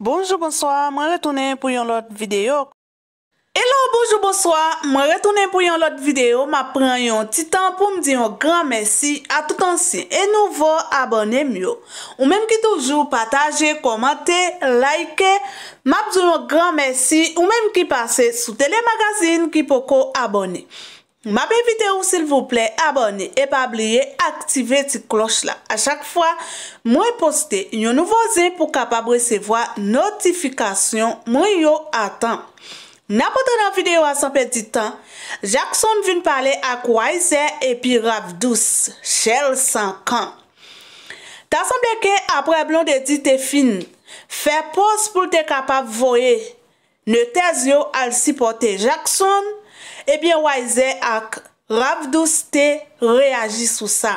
Bonjour, bonsoir, mwen retounen pou yon lot videyo. Hello, bonjour, bonsoir, mwen retounen pou yon lot videyo. Ma pren yon titan pou mdi yon gran mersi a tout ansin enouvo abonnen myo. Ou menm ki toujou pataje, komante, like, ma bzoun yon gran mersi ou menm ki pase sou telemagazin ki poko abonnen. Ma pe vide ou sil vouple abone e pa bliye aktive ti kloch la. A chak fwa, mwen poste yon nouvoze pou kapab resevoa notifikasyon mwen yo atan. Na potan an vide yo asan pe di tan, Jackson vin pale ak Wiser epi Ravdous, chel sankan. Ta sanbeke apre blon de di te fin, fe pos pou te kapab voye. Ne tezyo al sipote Jackson, Ebyen Waze ak Ravdouste reagi sou sa.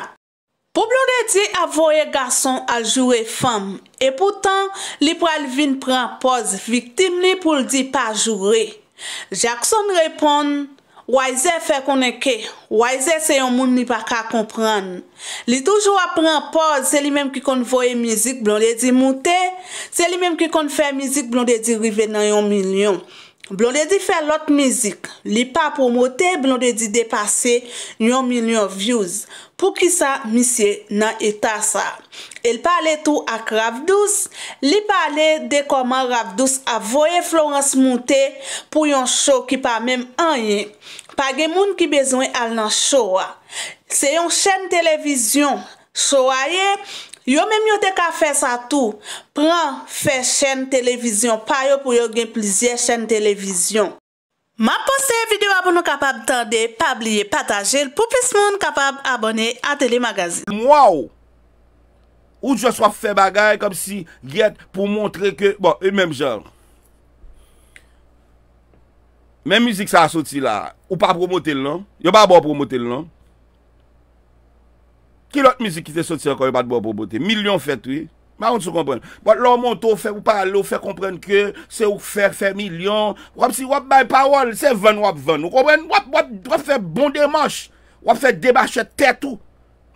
Po Blondedi avoye garson al jure fam, e poutan li pral vin pran poz, viktim li pou l di pa jure. Jackson repon, Waze fe konen ke, Waze se yon moun ni pa ka kompran. Li toujou ap pran poz, se li menm ki kon voye mizik Blondedi mouten, se li menm ki kon fè mizik Blondedi rive nan yon milyon. Blondedi fè lot mizik, li pa promote, blondedi depase yon milion views pou ki sa misye nan etasa. El pale tou ak Ravdous, li pale de koman Ravdous avoye Florence Monté pou yon show ki pa mem anye. Page moun ki bezwen al nan show a. Se yon chen televizyon, show a ye. Yo mèm yote ka fè sa tou, pran fè chèn televizyon, pa yo pou yo gen plizye chèn televizyon. Ma pose videwa pou nou kapab tande, pabliye, pataje, l pou plis moun kapab abone a telemagazin. Mwa ou, ou jò so fè bagay kom si get pou montre ke, bon, yon e mèm jò. Mèm müzik sa a soti la, ou pa promote l nan, yo ba bo promote l nan. Ki lot mizi ki te soti an kon yon bat bo bo bote? Milyon fè tou yi? Ma yon sou kompren? Bote lò monto fè ou pale ou fè kompren kè? Se ou fè, fè milyon? Wap si wap bay pawol? Se ven wap ven? Wap fè bon de mosh? Wap fè debache tè tou?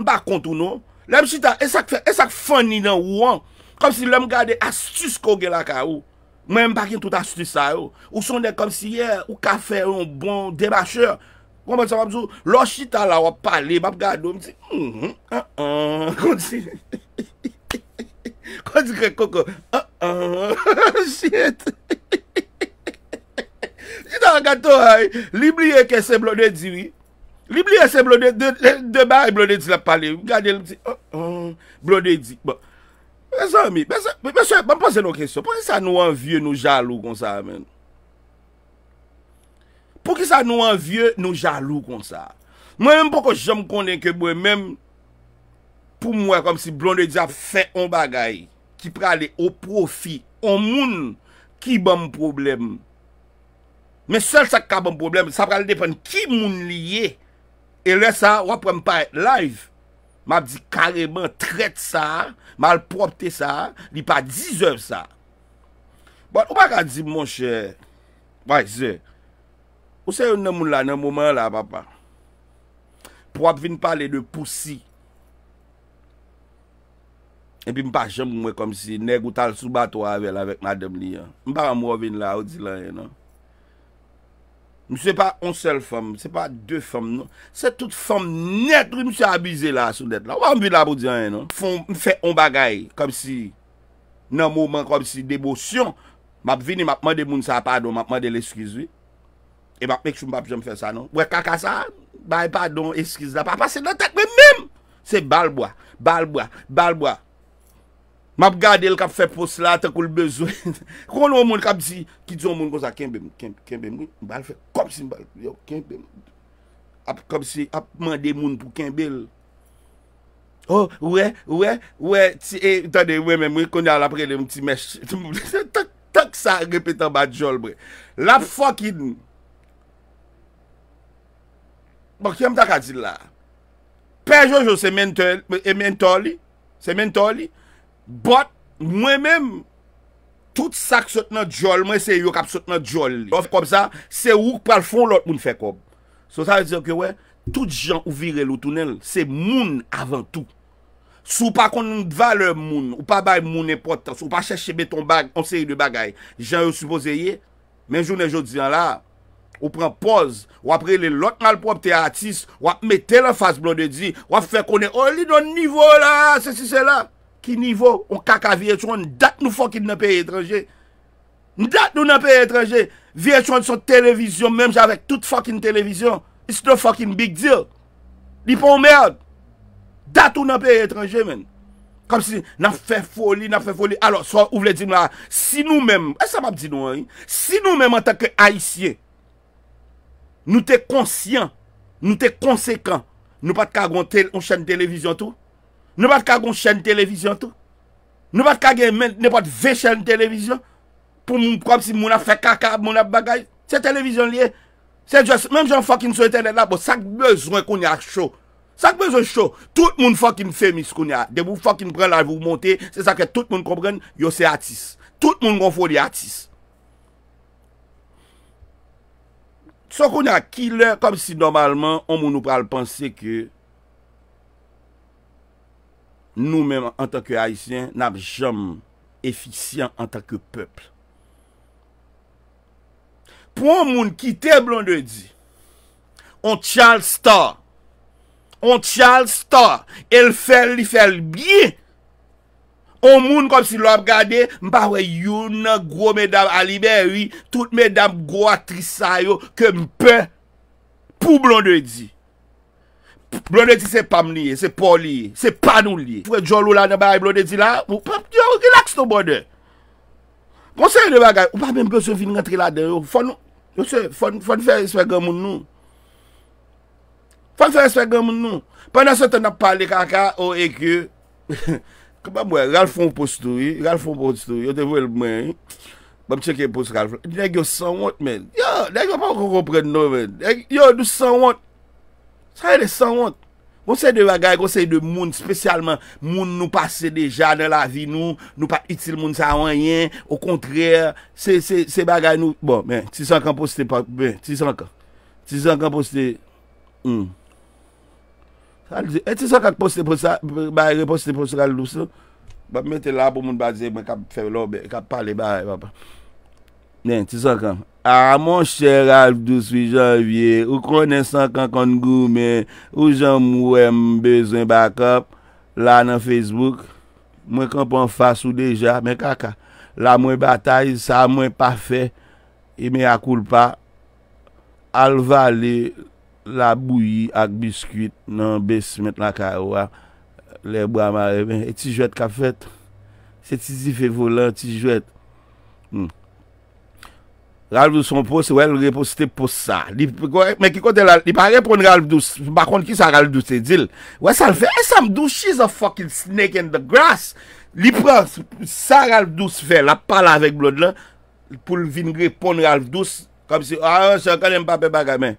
Mpa kontou nou? Lem si ta esak fè, esak fè ni nan wou an? Kom si lem gade astus kogue la ka ou? Mwen mbakin tout astus sa ou? Ou son de kom si ye? Ou ka fè yon bon debache ou? Komè sa mwap zo, lo chita la wap pale, mwap gado, mwip ti, mh, mh, mh, mh, mh, kon ti, mh, mh, mh, kon ti kre koko, mh, mh, mh, mh, mh, shit. Jita an gato hay, libliye kese blode diwi, libliye se blode, debay blode di la pale, mwip gade, mwip ti, mh, mh, mh, mh, blode di, mwen. Mwen se an mi, mwen se, mwen se, mwen se, mwen se nou an vie nou jalou kon sa, men. Pou ki sa nou anvye, nou jalou kon sa. Mwen mwen pou kon jom kon den kebwen, mwen mwen pou mwen kom si blonde diya fè on bagay, ki pralè o profi, on moun ki bom problem. Men sel sa ka bom problem, sa pralè depen ki moun liye, e lè sa wap wèm pa et live. Mwen ap di kareman, tret sa, malpropte sa, li pa dizèv sa. Bon, ou pa kwa di mwen chè, wèk zè, Ou se yon nan moun la nan mouman la papa? Pou ap vin pale de poussi. Epi m pa jem mwen kom si neg ou tal soubato avel avek madem li ya. M pa an mou avin la ou di lan yon. M se pa on sel fom. M se pa de fom nou. Se tout fom net. M se abize la sou det la. Ou an m vin la pou di lan yon? Fon m fe on bagay. Kom si nan mouman kom si debosyon. M ap vini m ap mande moun sa padon. M ap mande l'eskizwi. E map mèk chou mbap jèm fè sa nou. Wè kaka sa, bay pardon, eskiz la, papase nan tek mè mèm. Se balbwa, balbwa, balbwa. Map gade lè kap fè pos la, te koul bezwen. Koun wè moun kap si, ki djoun moun kon sa, kenbe mwen, kenbe mwen, bal fè, kom si mwen, yo, kenbe mwen. Ape kom si, apman de moun pou kenbe lè. Oh, wè, wè, wè, ti, e, tade, wè mèm, mwen konyal apre lè, mwen ti mèch. Tak sa, repetan ba jol bre. La Bak yon mta ka di la, pe jojo se men to li, se men to li, bot mwen men, tout sak sot nan djol, mwen se yo kap sot nan djol li. Of kom sa, se ouk pal fon lot moun fe kom. So sa di yo ke we, tout jan ou vire lo tunel, se moun avan tou. Sou pa konon dva le moun, ou pa bay moun epotans, ou pa cheshe beton bag, anseye de bagay, jan yo suppose ye, men joune jo di jan la, Ou pren poz, ou apre le lot malprop te atis, ou ap mette la fase blon de di, ou ap fe konen, O oh, li don nivou la, se si se la, ki nivou, ou kaka vi etron, dat nou fokin nan pe etranje. Dat nou nan pe etranje, vi etron son televizyon, menm javek tout fokin televizyon, it's the fokin big deal, li pon merd, dat nou nan pe etranje menm. Kom si nan fe foli, nan fe foli, alo so ou vle di nou la, si nou menm, e sa pap di nou an, si nou menm an teke aisyen, Nou te konsyen, nou te konsekwen. Nou pat ka gwen chen televizyon tou? Nou pat ka gwen chen televizyon tou? Nou pat ka gen men, nou pat ve chen televizyon? Pou moun proum si moun a fe kaka, moun a bagay? Se televizyon liye? Se jous, menm joun fokin sou eten lè la, bo sak bezwen koun ya chou. Sak bezwen chou. Tout moun fokin femis koun ya. De bou fokin pren la vou monté, se sakre tout moun kompren, yo se atis. Tout moun kon fò li atis. Sokoun a kilè kom si normalman on moun nou pral pansè ke nou mèm an takke haisyen nan jom efisyen an takke pepl. Pou an moun ki te blon de di, on tchal sta, on tchal sta, el fèl li fèl biye On moun kom si lo ap gade, mpa wey yon nan gwo me dam aliberi, tout me dam gwo atrisay yo ke mpe pou blondedi. Blondedi se pam liye, se poliye, se panou liye. Fwe jolo la nan baye blondedi la, mpap diyo, relaks to bode. Mponsen yon nan bagay, mpa men bweson vin ngan tri la de, yon se fon fè espè gèmoun nou. Fon fè espè gèmoun nou. Pwè nan sot an ap pale kaka, o e kè, mponsen yon nan bweson vin ngan tri la de, Kwa mwa mwen, Ralfon postou, yon te vwe l mwen, mwen cheke posto Ralfon. Dèk yo san wot men, yo, dèk yo pa wakon kompren nou men, yo, nou san wot. E san wot, mwen se de bagay, mwen se de moun, spesyalman, moun nou pase deja de la vi nou, nou pa itil moun sa wanyen, ou kontre, se bagay nou, bon men, ti san kan poste, ti san kan, ti san kan poste, mwen. Hmm. Al di, eti sa kak poste posa, baye reposte posa al lous nou. Bap mette la pou moun baze, mwen kap fev lobe, kap pale baye, bapa. Nen, ti sa kam. A, moun chèral 12 janvye, ou kone san kankan goumen, ou jan mwem bezwen bakap, la nan Facebook. Mwen kampon fasou deja, men kaka. La mwen batay, sa mwen pafe, i mwen akoul pa. Al vali... La bouyi ak biskuit nan besmet nan karwa Le braman e men E ti jwet ka fet Se ti si fe volan ti jwet hmm. Ralf dou son pos Wè l reposite pos sa Mè ki kote la Li pa repon Ralf dou Bakon ki sa Ralf dou se dil Wè sa l ve E sa m dou She is a fucking snake in the grass Li pre Sa Ralf dou se ve La pala avèk blod lan Poul vingre pon Ralf dou Kom si A ah, se akanyem pape baga men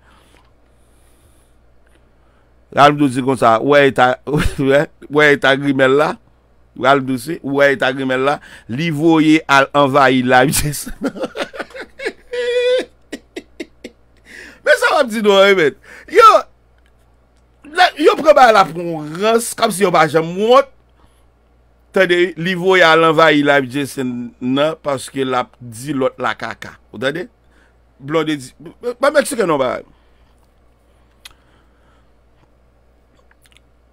Walp do si kon sa, wè yi ta gri men la, wè yi ta gri men la, li voye al envayi la bi jese. Mè sa wap di nou wè mèd. Yo preman la pou rans, kam si yo bache mwot, tè de li voye al envayi la bi jese nan, paske la di lot la kaka. O tè de? Blonde di, pa Meksike non ba wè.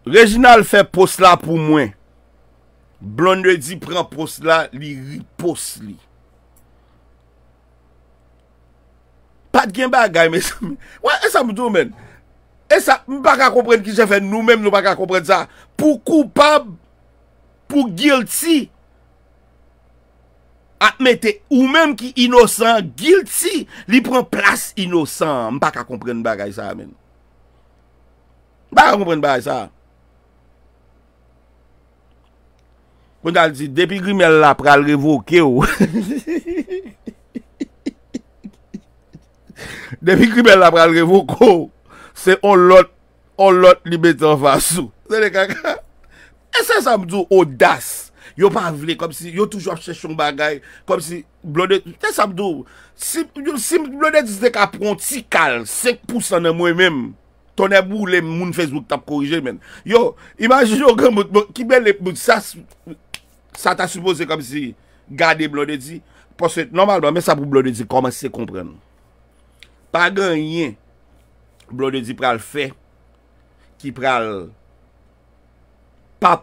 Reginald fè pos la pou mwen Blondredi pren pos la Li ripos li Pat gen bagay Mwen e sa mdou men e Mwen baka kompren ki se fè Nou men mwen baka kompren sa Pou koupab Pou guilty Atmete ou men ki Inosant guilty Li pren plas inosant Mwen baka kompren bagay sa men Mwen baka kompren bagay sa Mwen al di, depi gri men la pral revoke yo. Depi gri men la pral revoke yo, se on lot, on lot li bete an fasou. Se de kaka. E se samdou odas, yo pa avle kom si yo toujou apsech yon bagay, kom si blonet, se samdou, si blonet zide ka pronti kal, sek pousan an mwen men, tonen moun Facebook tap korije men. Yo, imajin yo gen moun, ki men le moun sas, moun. Sa ta suppose kom si gade blon de di, pos se normal ba men sa pou blon de di koman se kompren. Pa ganyen, blon de di pral fe, ki pral pa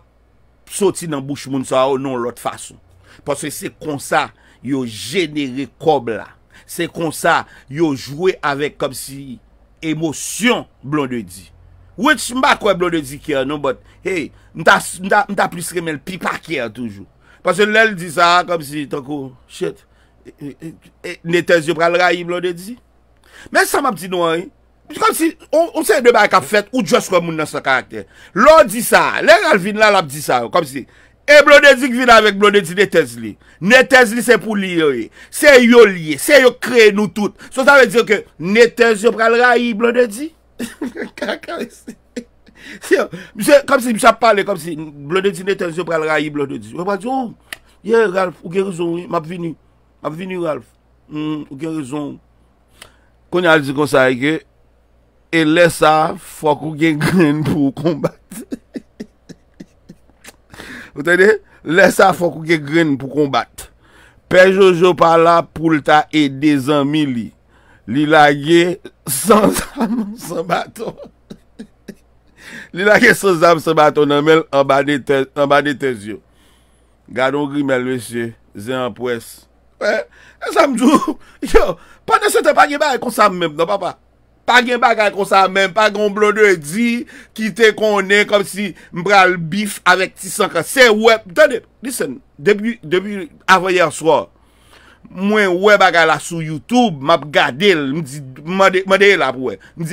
soti nan bouch moun sa ou oh, non lot fason. Pos se se konsa yo genere kob la. Se konsa yo jwe avek kom si emosyon blon de di. Wèch mbak wè blode di kè anon, bòt, hey, mta plis remèl pipa kè anon toujou. Pasè lèl di sa, kom si, tanko, chet, e, e, e, netèz yo pral rayi blode di. Mè sa m ap di nou an, eh, kom si, ou se yon debèk ap fèt, ou djòs kwa moun nan sa karakter. Lò di sa, lèl al vin la, lò ap di sa, kom si, e blode di k vin avèk blode di netèz li. Netèz li se pou liye, eh, se yo liye, se yo kre nou tout. Sò sa vè di yo ke netèz yo pral rayi blode di. Mwen ka kare se Mwen se, kom si mwen sa pale Kom si blon de ti neten se pral rayi blon de ti Mwen pa di yo oh, Ye Ralph, ouke rizon, map vini Map vini Ralph, hmm, ouke rizon Konya al di konsa eke E, e lesa Fok ouke gren pou kombat Mwen te de, lesa fok ouke gren pou kombat Pejojopala Poulta e de zan mili Li lage sansanm se baton. Li lage sansanm se baton nan men anba de tez e yo. Gado gri men lwese, ze anpwes. E, e samjou, yo, panen se te pagin bagay konsanm men, nan pa pa. Pagin bagay konsanm men, pagon blon de di, kite konen kom si mbral bif avèk ti sankan. Se wèp, tade, disen, debi avoyer swor, Mwen we baga la sou Youtube Map ga del Mwen de la pou we Mwen de